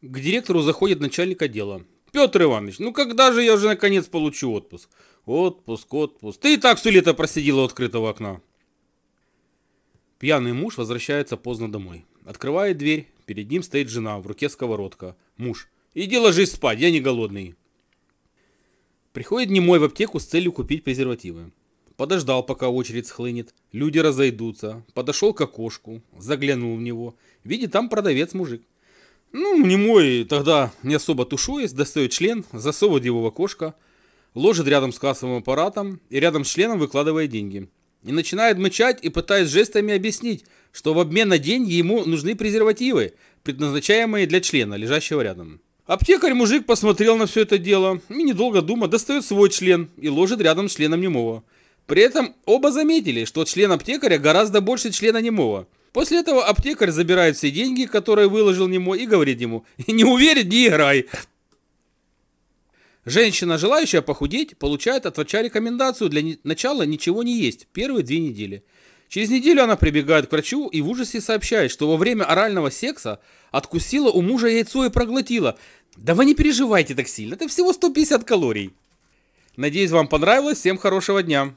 К директору заходит начальник отдела. Петр Иванович, ну когда же я уже наконец получу отпуск? Отпуск, отпуск. Ты и так все лето просидела у открытого окна. Пьяный муж возвращается поздно домой. Открывает дверь. Перед ним стоит жена, в руке сковородка. Муж. Иди ложись спать, я не голодный. Приходит немой в аптеку с целью купить презервативы. Подождал, пока очередь схлынет. Люди разойдутся. Подошел к окошку. Заглянул в него. Видит, там продавец-мужик. Ну, не мой тогда не особо тушуясь, достает член, засовывает его в окошко, ложит рядом с кассовым аппаратом и рядом с членом выкладывает деньги. И начинает мычать и пытаясь жестами объяснить, что в обмен на деньги ему нужны презервативы, предназначаемые для члена, лежащего рядом. Аптекарь-мужик посмотрел на все это дело и, недолго думая, достает свой член и ложит рядом с членом немого. При этом оба заметили, что член аптекаря гораздо больше члена немого – После этого аптекарь забирает все деньги, которые выложил ему, и говорит ему, не уверен, не играй. Женщина, желающая похудеть, получает от врача рекомендацию для начала ничего не есть первые две недели. Через неделю она прибегает к врачу и в ужасе сообщает, что во время орального секса откусила у мужа яйцо и проглотила. Да вы не переживайте так сильно, это всего 150 калорий. Надеюсь, вам понравилось. Всем хорошего дня.